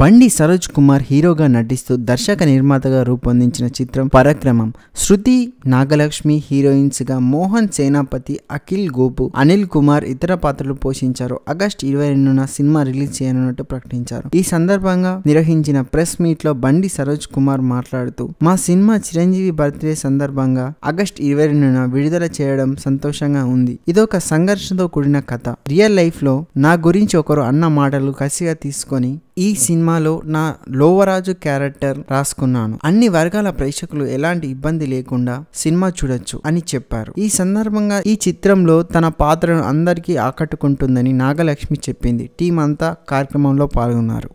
బండి సరోజ్ కుమార్ హీరోగా నటిస్తూ దర్శక నిర్మాతగా రూపొందించిన చిత్రం పరక్రమం శృతి నాగలక్ష్మి హీరోయిన్స్గా మోహన్ సేనాపతి అఖిల్ గోపు అనిల్ కుమార్ ఇతర పాత్రలు పోషించారు ఆగస్ట్ ఇరవై రెండున సినిమా రిలీజ్ చేయనున్నట్టు ప్రకటించారు ఈ సందర్భంగా నిర్వహించిన ప్రెస్ మీట్లో బండి సరోజ్ కుమార్ మాట్లాడుతూ మా సినిమా చిరంజీవి బర్త్డే సందర్భంగా ఆగస్ట్ ఇరవై రెండున విడుదల చేయడం సంతోషంగా ఉంది ఇదొక సంఘర్షణతో కూడిన కథ రియల్ లైఫ్లో నా గురించి ఒకరు అన్న మాటలు కసిగా తీసుకొని ఈ సినిమాలో నా లోవరాజు క్యారెక్టర్ రాసుకున్నాను అన్ని వర్గాల ప్రేక్షకులు ఎలాంటి ఇబ్బంది లేకుండా సినిమా చూడొచ్చు అని చెప్పారు ఈ సందర్భంగా ఈ చిత్రంలో తన పాత్రను అందరికీ ఆకట్టుకుంటుందని నాగలక్ష్మి చెప్పింది టీం అంతా కార్యక్రమంలో పాల్గొన్నారు